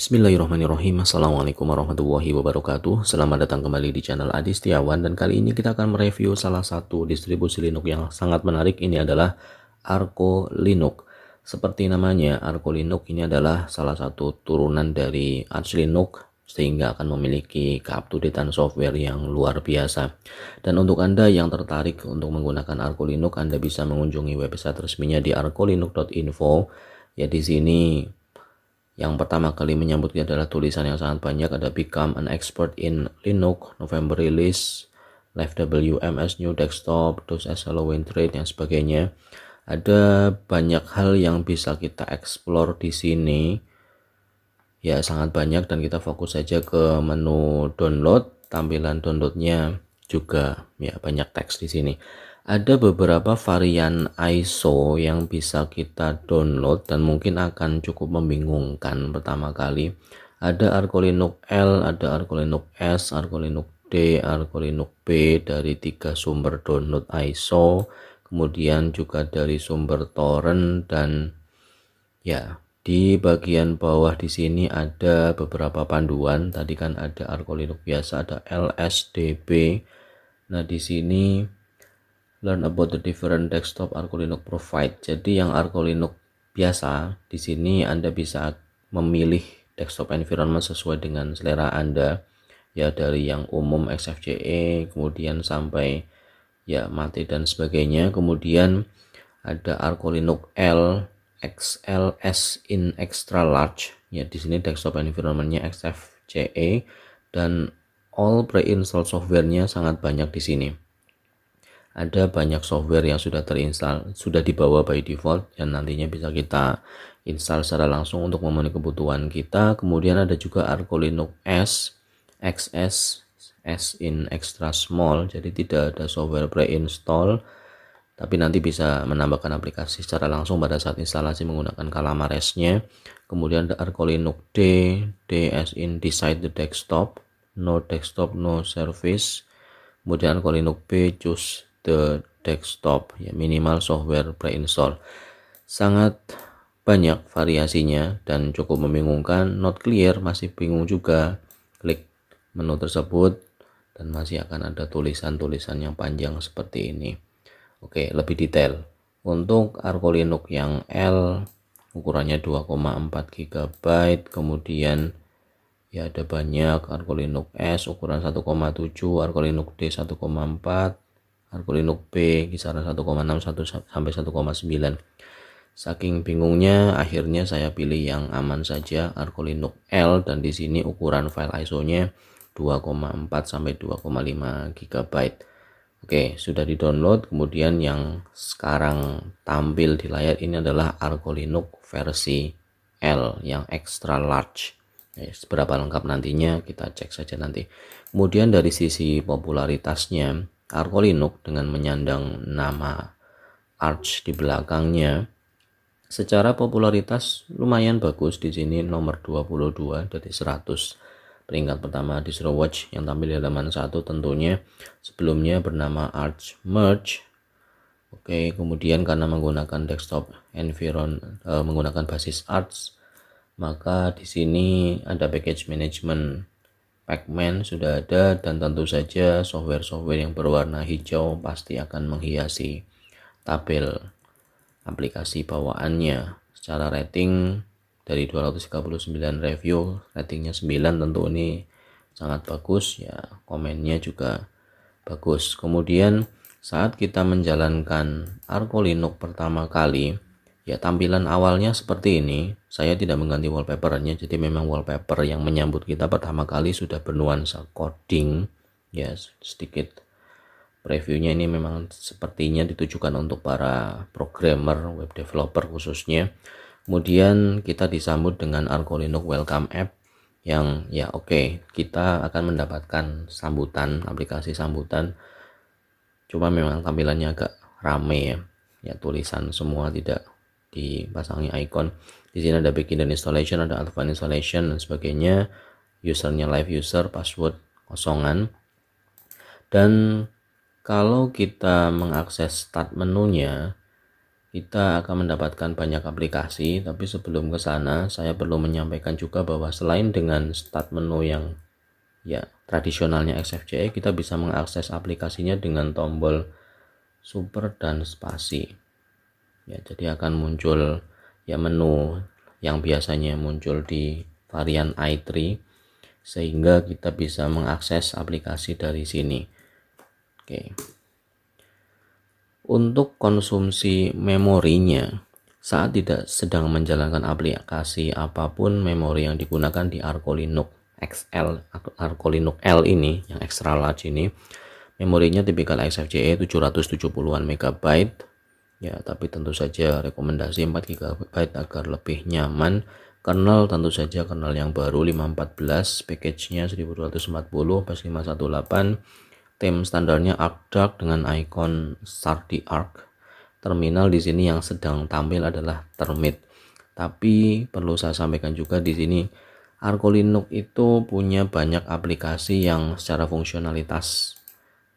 Bismillahirrahmanirrahim Assalamualaikum warahmatullahi wabarakatuh Selamat datang kembali di channel Adi Setiawan Dan kali ini kita akan mereview salah satu distribusi Linux yang sangat menarik Ini adalah Arco Linux Seperti namanya Arco Linux ini adalah salah satu turunan dari Arch Linux sehingga akan memiliki keupdatean software yang luar biasa. Dan untuk Anda yang tertarik untuk menggunakan Arco Linux, Anda bisa mengunjungi website resminya di arcolinux.info. Ya di sini yang pertama kali menyambutnya adalah tulisan yang sangat banyak ada Become an Expert in Linux, November Release, Live WMS New Desktop, terus as Halloween Trade dan sebagainya. Ada banyak hal yang bisa kita explore di sini. Ya sangat banyak dan kita fokus saja ke menu download, tampilan downloadnya juga ya banyak teks di sini ada beberapa varian ISO yang bisa kita download dan mungkin akan cukup membingungkan pertama kali ada Arco Linux L, ada Arco Linux S, Arco Linux D, Arco Linux B dari tiga sumber download ISO kemudian juga dari sumber torrent dan ya di bagian bawah di sini ada beberapa panduan tadi kan ada Arco Linux biasa ada LSDB nah di sini learn about the different desktop Arco Linux provide. Jadi yang Arco Linux biasa di sini Anda bisa memilih desktop environment sesuai dengan selera Anda ya dari yang umum XFCE kemudian sampai ya mati dan sebagainya kemudian ada Arco Linux L XLS in extra large ya di sini desktop environmentnya XFCE dan all pre installed softwarenya sangat banyak di sini ada banyak software yang sudah terinstall, sudah dibawa by default yang nantinya bisa kita install secara langsung untuk memenuhi kebutuhan kita. Kemudian ada juga Arco Linux S, XS, S in extra small, jadi tidak ada software pre-install, tapi nanti bisa menambahkan aplikasi secara langsung pada saat instalasi menggunakan S nya Kemudian ada Arco Linux D, D as in decide the desktop, no desktop, no service. Kemudian Arco Linux B, choose the desktop ya minimal software pre preinstall sangat banyak variasinya dan cukup membingungkan not clear masih bingung juga klik menu tersebut dan masih akan ada tulisan-tulisan yang panjang seperti ini oke lebih detail untuk Argo Linux yang L ukurannya 2,4 GB kemudian ya ada banyak Argo Linux S ukuran 1,7 Argo Linux D 1,4 Arkolinuk P kisaran 1,6 sampai 1,9. Saking bingungnya, akhirnya saya pilih yang aman saja Arkolinux L dan di sini ukuran file ISO-nya 2,4 sampai 2,5 GB. Oke, sudah di-download. Kemudian yang sekarang tampil di layar ini adalah Argo versi L yang extra large. Seberapa lengkap nantinya kita cek saja nanti. Kemudian dari sisi popularitasnya, Karolinuk Linux dengan menyandang nama Arch di belakangnya. Secara popularitas lumayan bagus di sini nomor 22 dari 100. Peringkat pertama di Zero Watch yang tampil di halaman satu tentunya sebelumnya bernama Arch Merge. Oke, kemudian karena menggunakan desktop environment eh, menggunakan basis Arch, maka di sini ada package management Pacman sudah ada dan tentu saja software-software yang berwarna hijau pasti akan menghiasi tabel aplikasi bawaannya. Secara rating dari 239 review, ratingnya 9 tentu ini sangat bagus ya, komennya juga bagus. Kemudian saat kita menjalankan Argo Linux pertama kali, Ya tampilan awalnya seperti ini, saya tidak mengganti wallpapernya, jadi memang wallpaper yang menyambut kita pertama kali sudah bernuansa coding, ya sedikit previewnya ini memang sepertinya ditujukan untuk para programmer, web developer khususnya. Kemudian kita disambut dengan Argo Linux Welcome App yang ya oke okay, kita akan mendapatkan sambutan aplikasi sambutan cuma memang tampilannya agak rame ya ya tulisan semua tidak dipasangi icon di sini ada begin dan installation ada advanced installation dan sebagainya usernya live user password kosongan dan kalau kita mengakses start menunya kita akan mendapatkan banyak aplikasi tapi sebelum ke sana saya perlu menyampaikan juga bahwa selain dengan start menu yang ya tradisionalnya XFCE kita bisa mengakses aplikasinya dengan tombol super dan spasi ya jadi akan muncul ya menu yang biasanya muncul di varian i3 sehingga kita bisa mengakses aplikasi dari sini oke untuk konsumsi memorinya saat tidak sedang menjalankan aplikasi apapun memori yang digunakan di Arco Linux XL atau Arco Linux L ini yang extra large ini memorinya tipikal XFCE 770-an megabyte ya tapi tentu saja rekomendasi 4 GB agar lebih nyaman kernel tentu saja kernel yang baru 514 package-nya 1240 bus 518 tim standarnya ArcDark dengan icon Sardi Arc terminal di sini yang sedang tampil adalah Termit tapi perlu saya sampaikan juga di sini Arco Linux itu punya banyak aplikasi yang secara fungsionalitas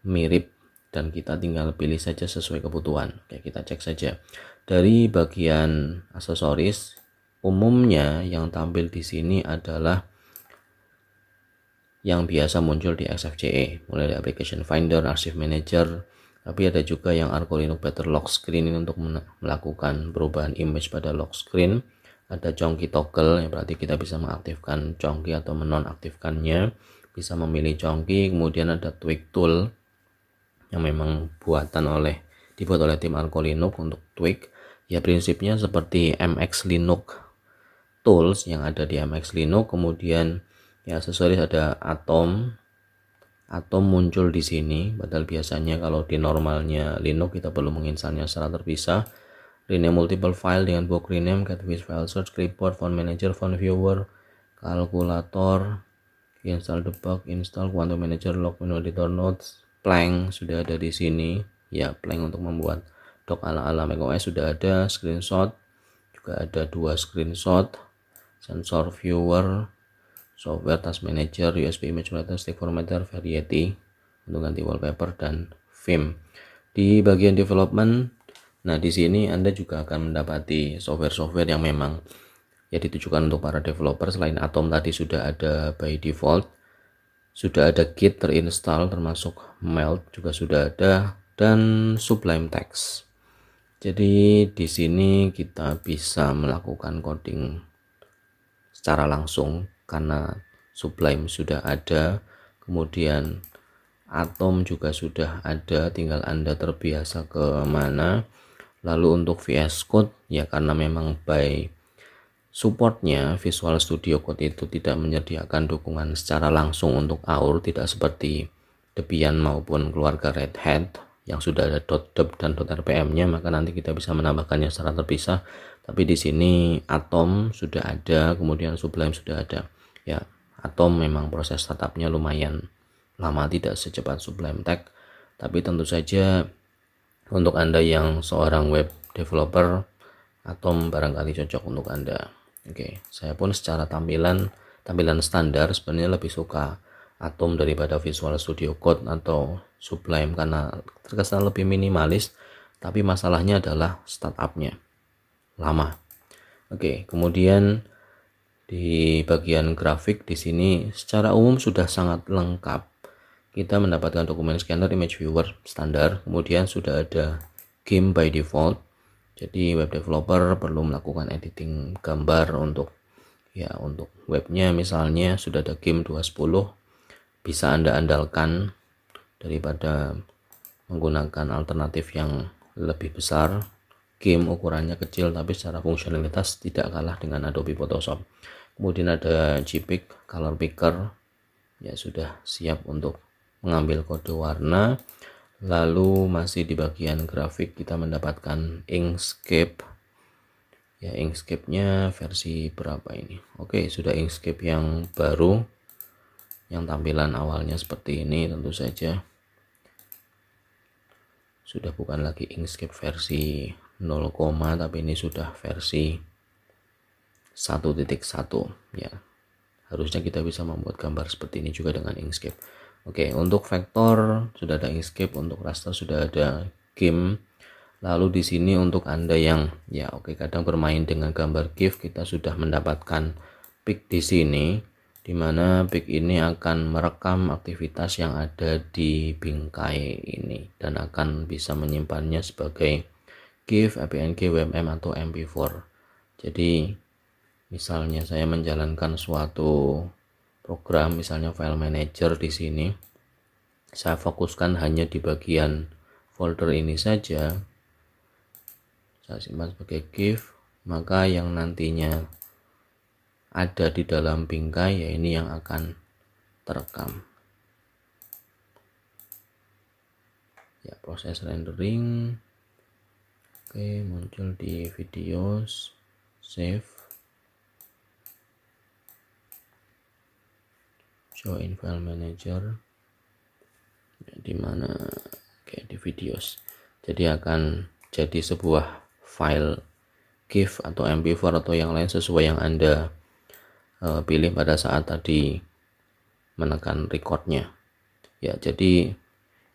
mirip dan kita tinggal pilih saja sesuai kebutuhan Oke, kita cek saja dari bagian aksesoris umumnya yang tampil di sini adalah yang biasa muncul di XFCE mulai dari application finder, archive manager tapi ada juga yang Arco Linux Better Lock Screen ini untuk melakukan perubahan image pada lock screen ada chunky toggle yang berarti kita bisa mengaktifkan chunky atau menonaktifkannya bisa memilih chunky, kemudian ada tweak tool yang memang buatan oleh dibuat oleh tim Alko Linux untuk tweak ya prinsipnya seperti MX Linux tools yang ada di MX Linux kemudian ya aksesoris ada Atom Atom muncul di sini padahal biasanya kalau di normalnya Linux kita perlu menginstalnya secara terpisah rename multiple file dengan book rename, catfish file search, clipboard, font manager, font viewer, kalkulator, install debug, install quantum manager, log menu editor notes, plank sudah ada di sini ya plank untuk membuat dock ala-ala macOS sudah ada screenshot juga ada dua screenshot sensor viewer software task manager USB image Writer, stick formatter variety untuk ganti wallpaper dan film di bagian development nah di sini Anda juga akan mendapati software-software yang memang ya ditujukan untuk para developer selain Atom tadi sudah ada by default sudah ada Git terinstall termasuk Melt juga sudah ada dan Sublime Text. Jadi di sini kita bisa melakukan coding secara langsung karena Sublime sudah ada, kemudian Atom juga sudah ada, tinggal Anda terbiasa ke mana. Lalu untuk VS Code ya karena memang by Supportnya Visual Studio Code itu tidak menyediakan dukungan secara langsung untuk AUR tidak seperti Debian maupun keluarga Red Hat yang sudah ada .deb dan .rpm-nya maka nanti kita bisa menambahkannya secara terpisah tapi di sini Atom sudah ada kemudian Sublime sudah ada ya Atom memang proses startupnya lumayan lama tidak secepat Sublime Tech tapi tentu saja untuk Anda yang seorang web developer Atom barangkali cocok untuk Anda Oke, saya pun secara tampilan tampilan standar sebenarnya lebih suka Atom daripada Visual Studio Code atau Sublime karena terkesan lebih minimalis, tapi masalahnya adalah startupnya lama. Oke, kemudian di bagian grafik di sini secara umum sudah sangat lengkap. Kita mendapatkan dokumen scanner image viewer standar, kemudian sudah ada game by default, jadi web developer perlu melakukan editing gambar untuk ya untuk webnya misalnya sudah ada game 210 bisa anda andalkan daripada menggunakan alternatif yang lebih besar game ukurannya kecil tapi secara fungsionalitas tidak kalah dengan Adobe Photoshop kemudian ada JPEG color picker ya sudah siap untuk mengambil kode warna lalu masih di bagian grafik kita mendapatkan Inkscape ya Inkscape nya versi berapa ini oke sudah Inkscape yang baru yang tampilan awalnya seperti ini tentu saja sudah bukan lagi Inkscape versi 0, tapi ini sudah versi 1.1 ya harusnya kita bisa membuat gambar seperti ini juga dengan Inkscape Oke, untuk vektor sudah ada escape, untuk raster sudah ada game. Lalu di sini untuk Anda yang ya oke kadang bermain dengan gambar GIF kita sudah mendapatkan pick di sini di mana pick ini akan merekam aktivitas yang ada di bingkai ini dan akan bisa menyimpannya sebagai GIF, APNG, WMM atau MP4. Jadi misalnya saya menjalankan suatu program misalnya file manager di sini saya fokuskan hanya di bagian folder ini saja saya simpan sebagai gif maka yang nantinya ada di dalam bingkai ya ini yang akan terekam ya proses rendering oke muncul di videos save show in file manager ya, dimana kayak di videos jadi akan jadi sebuah file GIF atau MP4 atau yang lain sesuai yang anda uh, pilih pada saat tadi menekan recordnya ya jadi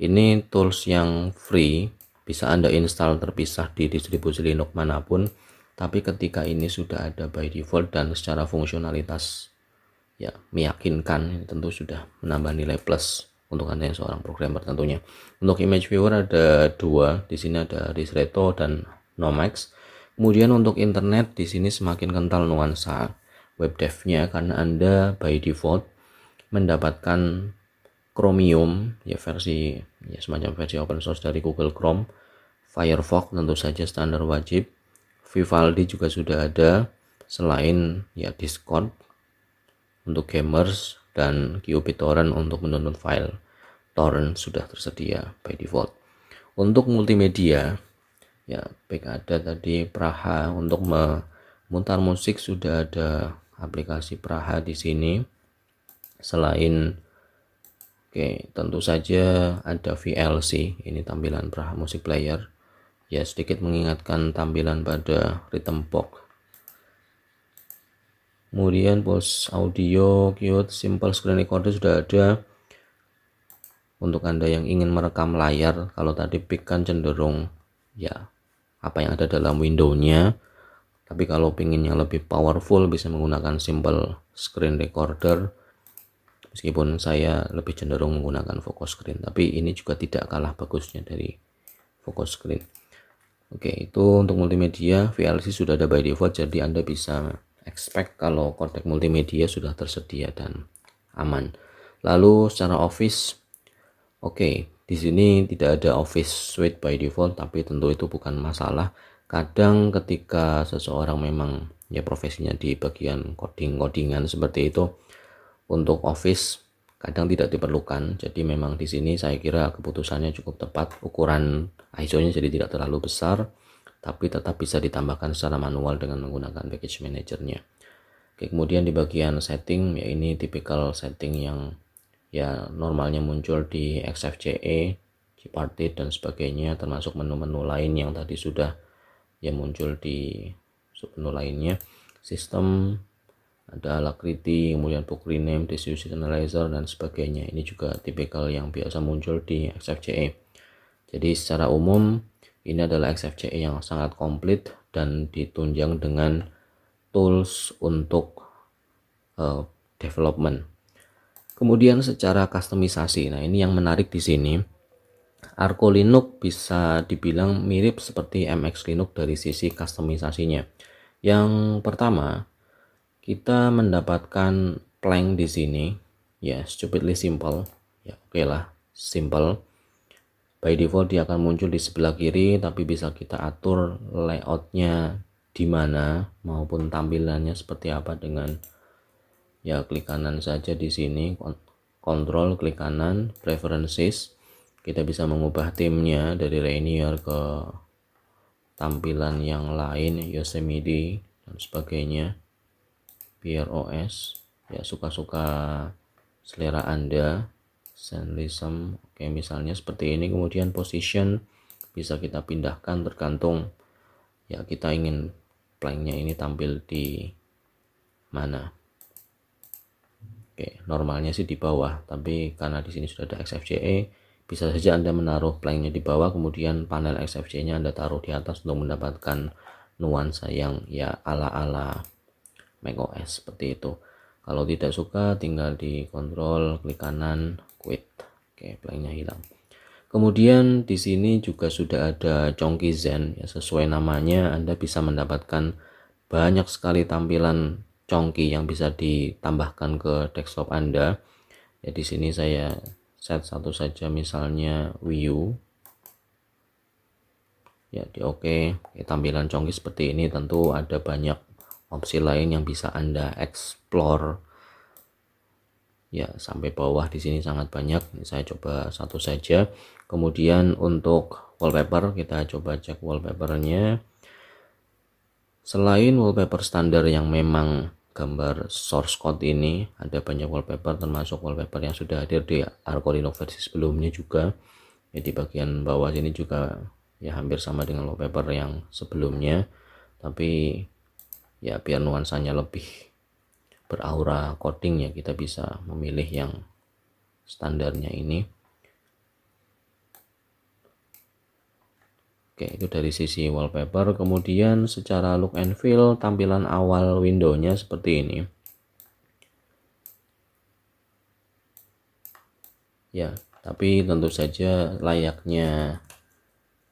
ini tools yang free bisa anda install terpisah di distribusi Linux manapun tapi ketika ini sudah ada by default dan secara fungsionalitas ya meyakinkan tentu sudah menambah nilai plus untuk anda yang seorang programmer tentunya untuk image viewer ada dua di sini ada Ristretto dan Nomex kemudian untuk internet di sini semakin kental nuansa web devnya karena anda by default mendapatkan Chromium ya versi ya semacam versi open source dari Google Chrome Firefox tentu saja standar wajib Vivaldi juga sudah ada selain ya Discord untuk gamers dan QB Torrent untuk menonton file. Torrent sudah tersedia by default. Untuk multimedia, ya baik ada tadi Praha untuk memutar musik sudah ada aplikasi Praha di sini. Selain oke, tentu saja ada VLC, ini tampilan Praha Music Player. Ya sedikit mengingatkan tampilan pada Rhythm Box kemudian pos audio cute simple screen recorder sudah ada untuk anda yang ingin merekam layar kalau tadi pick kan cenderung ya apa yang ada dalam windownya tapi kalau pingin yang lebih powerful bisa menggunakan simple screen recorder meskipun saya lebih cenderung menggunakan focus screen tapi ini juga tidak kalah bagusnya dari focus screen oke itu untuk multimedia VLC sudah ada by default jadi anda bisa expect kalau konten multimedia sudah tersedia dan aman. Lalu secara Office, oke, okay, di sini tidak ada Office Suite by default, tapi tentu itu bukan masalah. Kadang ketika seseorang memang ya profesinya di bagian coding-codingan seperti itu, untuk Office kadang tidak diperlukan. Jadi memang di sini saya kira keputusannya cukup tepat. Ukuran ISO-nya jadi tidak terlalu besar tapi tetap bisa ditambahkan secara manual dengan menggunakan package manajernya. Oke, kemudian di bagian setting, ya ini tipikal setting yang ya normalnya muncul di XFCE, Gpartit dan sebagainya, termasuk menu-menu lain yang tadi sudah ya muncul di menu lainnya. Sistem ada Alacrity, kemudian book rename, distribution analyzer dan sebagainya. Ini juga tipikal yang biasa muncul di XFCE. Jadi secara umum ini adalah XFCE yang sangat komplit dan ditunjang dengan tools untuk uh, development. Kemudian secara kustomisasi, nah ini yang menarik di sini. Arco Linux bisa dibilang mirip seperti MX Linux dari sisi kustomisasinya. Yang pertama, kita mendapatkan plank di sini, ya stupidly simple, ya oke okay lah, simple by default dia akan muncul di sebelah kiri tapi bisa kita atur layoutnya di mana maupun tampilannya seperti apa dengan ya klik kanan saja di sini kontrol klik kanan preferences kita bisa mengubah timnya dari linear ke tampilan yang lain Yosemite dan sebagainya PROS ya suka-suka selera anda Senlism oke misalnya seperti ini kemudian position bisa kita pindahkan tergantung ya kita ingin planknya ini tampil di mana oke normalnya sih di bawah tapi karena di sini sudah ada XFCE bisa saja Anda menaruh planknya di bawah kemudian panel xfce nya Anda taruh di atas untuk mendapatkan nuansa yang ya ala-ala macOS seperti itu kalau tidak suka tinggal di kontrol klik kanan quit oke blanknya hilang kemudian di sini juga sudah ada congki zen ya sesuai namanya anda bisa mendapatkan banyak sekali tampilan congki yang bisa ditambahkan ke desktop anda ya di sini saya set satu saja misalnya U. ya di oke okay. tampilan congki seperti ini tentu ada banyak opsi lain yang bisa anda explore ya sampai bawah di sini sangat banyak ini saya coba satu saja kemudian untuk wallpaper kita coba cek wallpapernya selain wallpaper standar yang memang gambar source code ini ada banyak wallpaper termasuk wallpaper yang sudah hadir di Linux versi sebelumnya juga ya di bagian bawah sini juga ya hampir sama dengan wallpaper yang sebelumnya tapi ya biar nuansanya lebih beraura coding ya kita bisa memilih yang standarnya ini Oke itu dari sisi wallpaper kemudian secara look and feel tampilan awal windownya seperti ini ya tapi tentu saja layaknya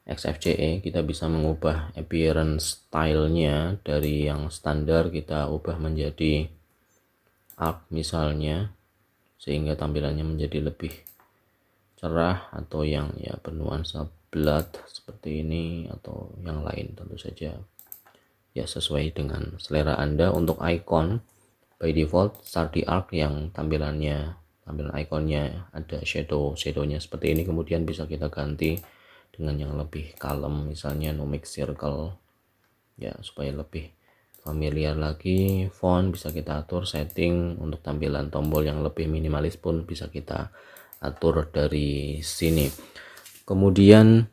XFCE kita bisa mengubah appearance stylenya dari yang standar kita ubah menjadi up misalnya sehingga tampilannya menjadi lebih cerah atau yang ya bernuansa blood seperti ini atau yang lain tentu saja ya sesuai dengan selera Anda untuk icon by default start di arc yang tampilannya tampilan iconnya ada shadow shadownya seperti ini kemudian bisa kita ganti dengan yang lebih kalem misalnya no circle ya supaya lebih familiar lagi font bisa kita atur setting untuk tampilan tombol yang lebih minimalis pun bisa kita atur dari sini kemudian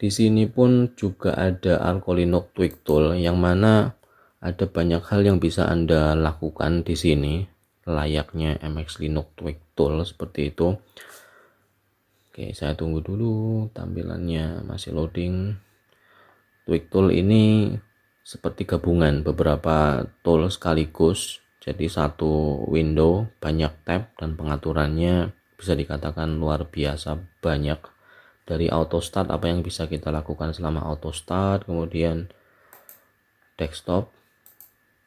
di sini pun juga ada Arcolinux Tweak Tool yang mana ada banyak hal yang bisa Anda lakukan di sini layaknya MX Linux Tweak Tool seperti itu. Oke, saya tunggu dulu tampilannya masih loading. Twig tool ini seperti gabungan beberapa tool sekaligus. Jadi satu window banyak tab dan pengaturannya bisa dikatakan luar biasa banyak. Dari auto start apa yang bisa kita lakukan selama auto start, kemudian desktop.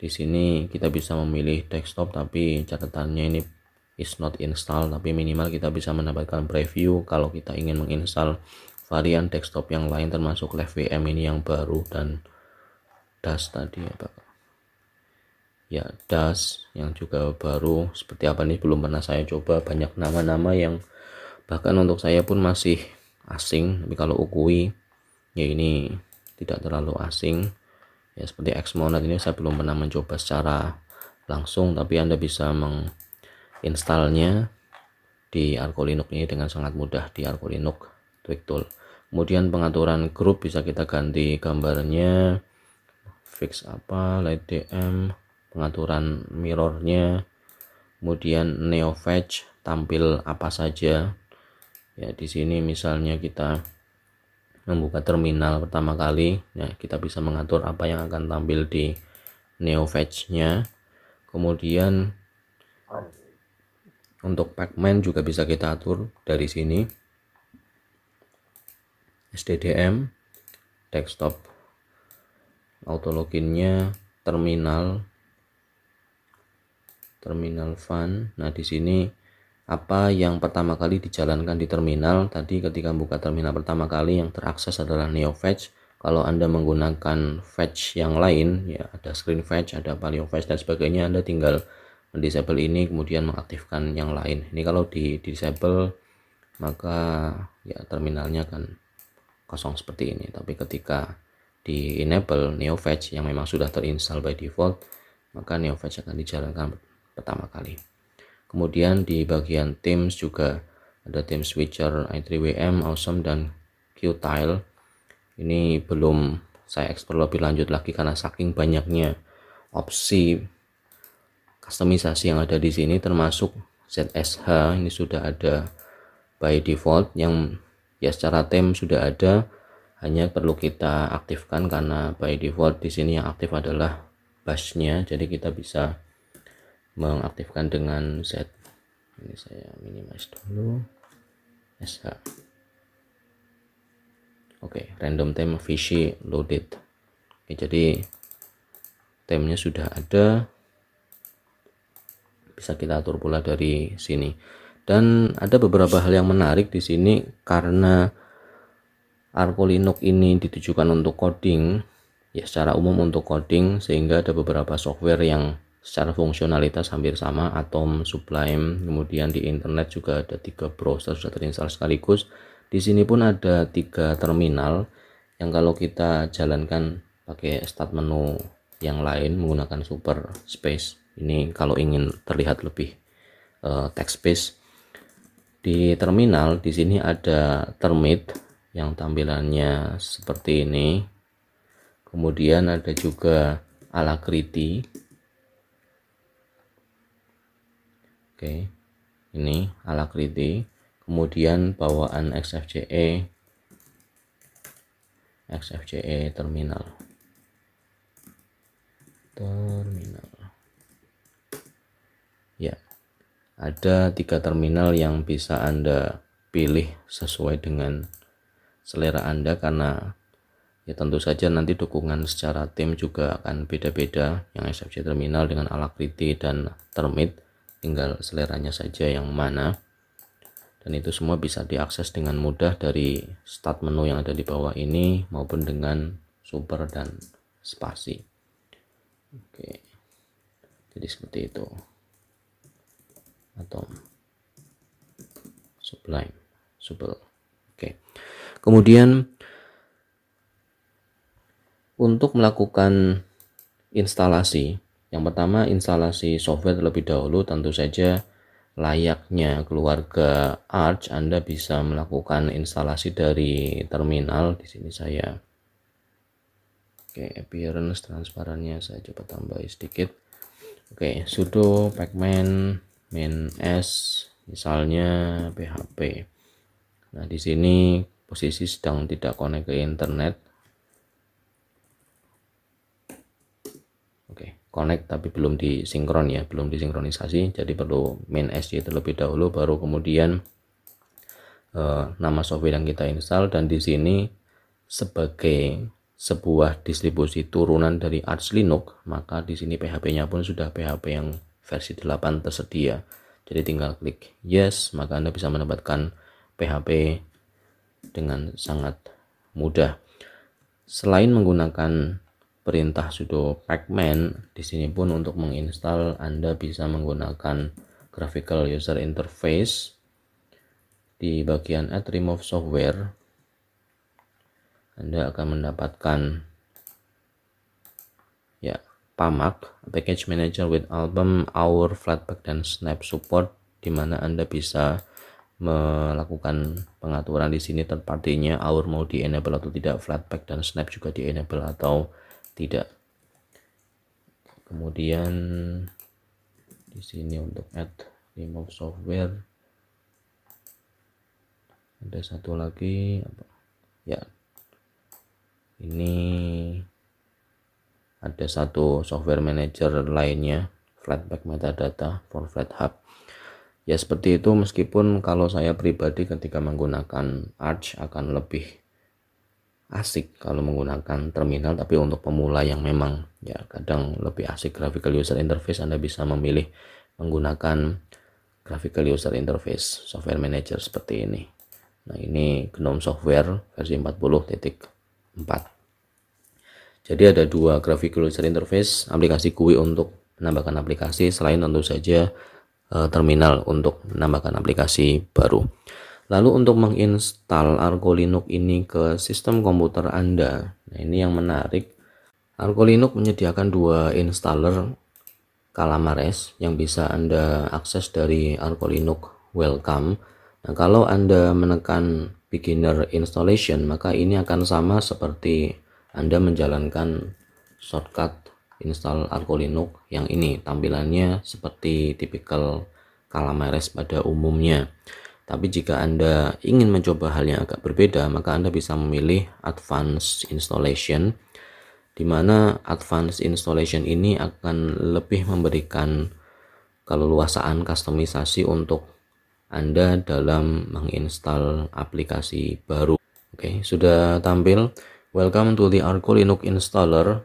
Di sini kita bisa memilih desktop tapi catatannya ini is not install tapi minimal kita bisa mendapatkan preview kalau kita ingin menginstal varian desktop yang lain termasuk live VM ini yang baru dan DAS tadi ya ya DAS yang juga baru seperti apa nih belum pernah saya coba banyak nama-nama yang bahkan untuk saya pun masih asing tapi kalau Ukui ya ini tidak terlalu asing ya seperti Xmonad ini saya belum pernah mencoba secara langsung tapi Anda bisa menginstalnya di Arco Linux ini dengan sangat mudah di Arco Linux tweak Tool kemudian pengaturan grup bisa kita ganti gambarnya fix apa light DM pengaturan mirrornya kemudian neo fetch tampil apa saja ya di sini misalnya kita membuka terminal pertama kali ya kita bisa mengatur apa yang akan tampil di neo fetch nya kemudian untuk pacman juga bisa kita atur dari sini SDDM desktop auto loginnya terminal terminal fun nah di sini apa yang pertama kali dijalankan di terminal tadi ketika buka terminal pertama kali yang terakses adalah NeoFetch kalau anda menggunakan fetch yang lain ya ada screen fetch ada paleo fetch dan sebagainya anda tinggal mendisable ini kemudian mengaktifkan yang lain ini kalau di disable maka ya terminalnya akan kosong seperti ini tapi ketika di enable NeoFetch yang memang sudah terinstall by default maka NeoFetch akan dijalankan pertama kali kemudian di bagian Teams juga ada Teams Switcher i3WM Awesome dan Qtile ini belum saya ekspor lebih lanjut lagi karena saking banyaknya opsi customisasi yang ada di sini termasuk ZSH ini sudah ada by default yang ya secara tem sudah ada hanya perlu kita aktifkan karena by default di sini yang aktif adalah bassnya jadi kita bisa mengaktifkan dengan set ini saya minimize dulu sh oke okay, random theme vc loaded okay, jadi temnya sudah ada bisa kita atur pula dari sini dan ada beberapa hal yang menarik di sini karena Arco Linux ini ditujukan untuk coding ya secara umum untuk coding sehingga ada beberapa software yang secara fungsionalitas hampir sama Atom, Sublime, kemudian di internet juga ada tiga browser sudah terinstal sekaligus di sini pun ada tiga terminal yang kalau kita jalankan pakai start menu yang lain menggunakan super space ini kalau ingin terlihat lebih uh, text space di terminal di sini ada termit yang tampilannya seperti ini kemudian ada juga ala kriti oke ini ala kriti kemudian bawaan XFCE XFCE terminal terminal ya yeah. Ada tiga terminal yang bisa Anda pilih sesuai dengan selera Anda karena ya tentu saja nanti dukungan secara tim juga akan beda-beda yang SFC terminal dengan alakriti dan termit tinggal seleranya saja yang mana dan itu semua bisa diakses dengan mudah dari start menu yang ada di bawah ini maupun dengan super dan spasi oke jadi seperti itu atom sublime subel oke kemudian untuk melakukan instalasi yang pertama instalasi software terlebih dahulu tentu saja layaknya keluarga Arch Anda bisa melakukan instalasi dari terminal di sini saya Oke, okay, appearance transparannya saya coba tambah sedikit. Oke, sudo pacman main s misalnya PHP. Nah, di sini posisi sedang tidak connect ke internet. Oke, connect tapi belum disinkron ya, belum disinkronisasi, jadi perlu main SJ terlebih dahulu baru kemudian eh, nama software yang kita install dan di sini sebagai sebuah distribusi turunan dari Arch Linux, maka di sini PHP-nya pun sudah PHP yang versi 8 tersedia. Jadi tinggal klik yes, maka Anda bisa mendapatkan PHP dengan sangat mudah. Selain menggunakan perintah sudo pacman, di sini pun untuk menginstal Anda bisa menggunakan graphical user interface di bagian add remove software. Anda akan mendapatkan Pamak Package Manager with Album, Hour, Flatback dan Snap Support, di mana Anda bisa melakukan pengaturan di sini third our hour mau di enable atau tidak Flatback dan snap juga di enable atau tidak kemudian di sini untuk add remove software ada satu lagi ya ini ada satu software manager lainnya flatback Metadata for FlatHub ya seperti itu meskipun kalau saya pribadi ketika menggunakan Arch akan lebih asik kalau menggunakan terminal tapi untuk pemula yang memang ya kadang lebih asik graphical user interface Anda bisa memilih menggunakan graphical user interface software manager seperti ini nah ini GNOME software versi 40.4 jadi ada dua graphical user interface aplikasi GUI untuk menambahkan aplikasi selain tentu saja eh, terminal untuk menambahkan aplikasi baru. Lalu untuk menginstal Argo Linux ini ke sistem komputer Anda. Nah, ini yang menarik. Argo Linux menyediakan dua installer Calamares yang bisa Anda akses dari Argo Linux Welcome. Nah, kalau Anda menekan beginner installation, maka ini akan sama seperti anda menjalankan shortcut install Argo Linux yang ini tampilannya seperti tipikal Calamares pada umumnya tapi jika Anda ingin mencoba hal yang agak berbeda maka Anda bisa memilih advanced installation di mana advanced installation ini akan lebih memberikan keleluasaan kustomisasi untuk Anda dalam menginstal aplikasi baru. Oke, sudah tampil. Welcome to the Arco Linux Installer.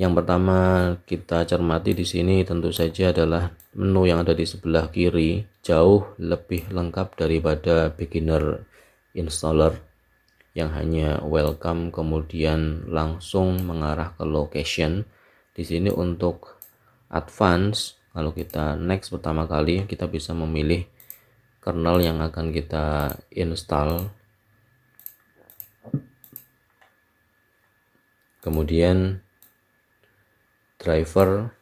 Yang pertama kita cermati di sini tentu saja adalah menu yang ada di sebelah kiri jauh lebih lengkap daripada beginner installer yang hanya welcome kemudian langsung mengarah ke location. Di sini untuk advance kalau kita next pertama kali kita bisa memilih kernel yang akan kita install kemudian driver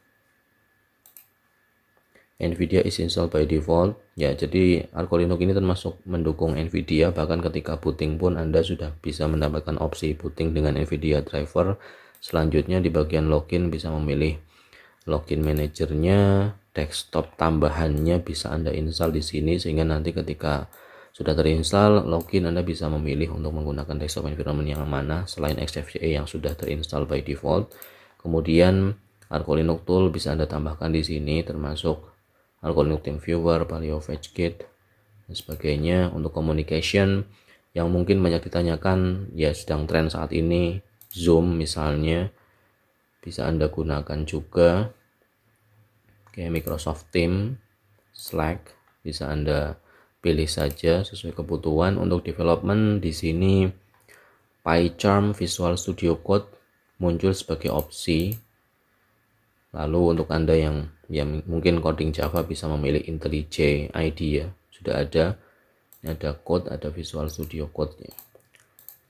NVIDIA is installed by default ya jadi Arch Linux ini termasuk mendukung NVIDIA bahkan ketika booting pun Anda sudah bisa mendapatkan opsi booting dengan NVIDIA driver selanjutnya di bagian login bisa memilih login manajernya desktop tambahannya bisa Anda install di sini sehingga nanti ketika sudah terinstall, login Anda bisa memilih untuk menggunakan desktop environment yang mana selain XFCE yang sudah terinstall by default. Kemudian Arco Linux tool bisa Anda tambahkan di sini termasuk Arco Linux Team Viewer, Paleo Fetch Kit dan sebagainya. Untuk communication yang mungkin banyak ditanyakan ya sedang tren saat ini Zoom misalnya bisa Anda gunakan juga kayak Microsoft Team, Slack bisa Anda pilih saja sesuai kebutuhan untuk development di sini PyCharm Visual Studio Code muncul sebagai opsi lalu untuk anda yang yang mungkin coding Java bisa memilih IntelliJ ID ya sudah ada ini ada code ada Visual Studio Code ya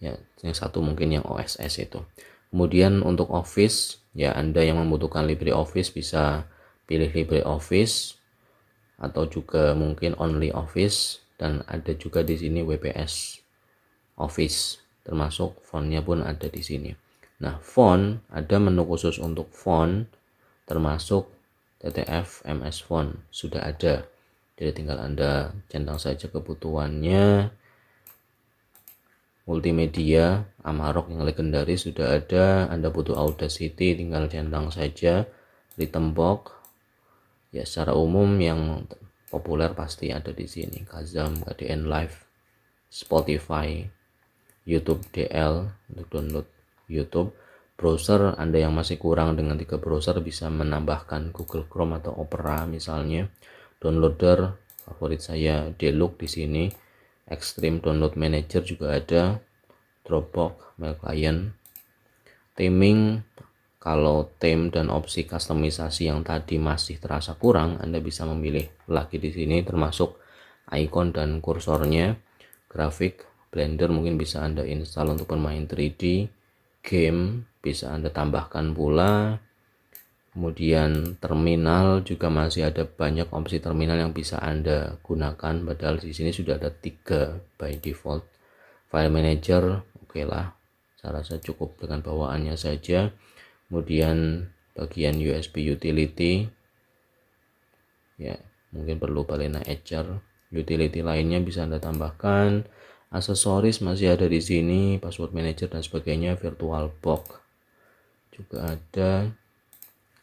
ya yang satu mungkin yang OSS itu kemudian untuk Office ya anda yang membutuhkan LibreOffice bisa pilih LibreOffice atau juga mungkin only office dan ada juga di sini WPS office termasuk fontnya pun ada di sini nah font ada menu khusus untuk font termasuk TTF MS font sudah ada jadi tinggal anda centang saja kebutuhannya multimedia Amarok yang legendaris sudah ada anda butuh Audacity tinggal centang saja di tembok ya secara umum yang populer pasti ada di sini Kazam, KDN Live, Spotify, YouTube DL untuk download YouTube. Browser Anda yang masih kurang dengan tiga browser bisa menambahkan Google Chrome atau Opera misalnya. Downloader favorit saya Deluxe di sini. Extreme Download Manager juga ada. Dropbox, Mail Client, Timing. Kalau theme dan opsi customisasi yang tadi masih terasa kurang, Anda bisa memilih lagi di sini termasuk icon dan kursornya, grafik, Blender mungkin bisa Anda install untuk bermain 3D, game bisa Anda tambahkan pula, kemudian terminal juga masih ada banyak opsi terminal yang bisa Anda gunakan, padahal di sini sudah ada tiga by default. File manager, oke okay lah, saya rasa cukup dengan bawaannya saja kemudian bagian USB utility ya mungkin perlu balena Etcher, utility lainnya bisa anda tambahkan aksesoris masih ada di sini password manager dan sebagainya virtual box juga ada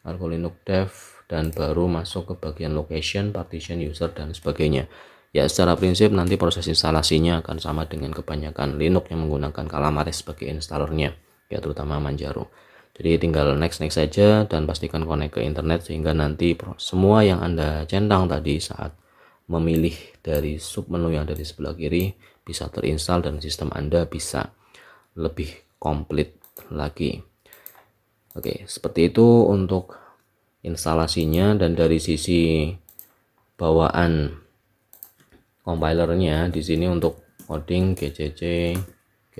Argo Linux Dev dan baru masuk ke bagian location partition user dan sebagainya ya secara prinsip nanti proses instalasinya akan sama dengan kebanyakan Linux yang menggunakan Calamares sebagai installernya ya terutama Manjaro jadi tinggal next next saja dan pastikan connect ke internet sehingga nanti semua yang anda centang tadi saat memilih dari sub menu yang ada di sebelah kiri bisa terinstall dan sistem anda bisa lebih komplit lagi Oke seperti itu untuk instalasinya dan dari sisi bawaan compilernya di sini untuk coding GCC G++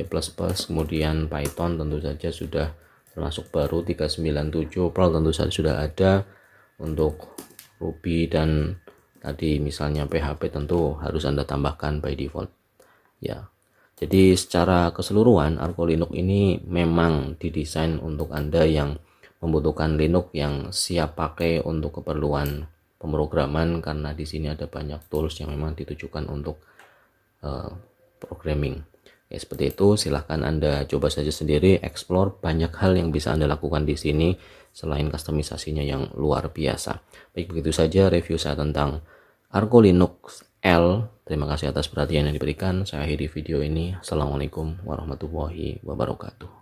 kemudian Python tentu saja sudah termasuk baru 397 Pro tentu saja sudah ada untuk Ruby dan tadi misalnya PHP tentu harus Anda tambahkan by default ya jadi secara keseluruhan Arco Linux ini memang didesain untuk Anda yang membutuhkan Linux yang siap pakai untuk keperluan pemrograman karena di sini ada banyak tools yang memang ditujukan untuk uh, programming Ya seperti itu, silahkan Anda coba saja sendiri, explore banyak hal yang bisa Anda lakukan di sini selain customisasinya yang luar biasa. Baik, begitu saja review saya tentang Argo Linux L. Terima kasih atas perhatian yang diberikan. Saya akhiri video ini. Assalamualaikum warahmatullahi wabarakatuh.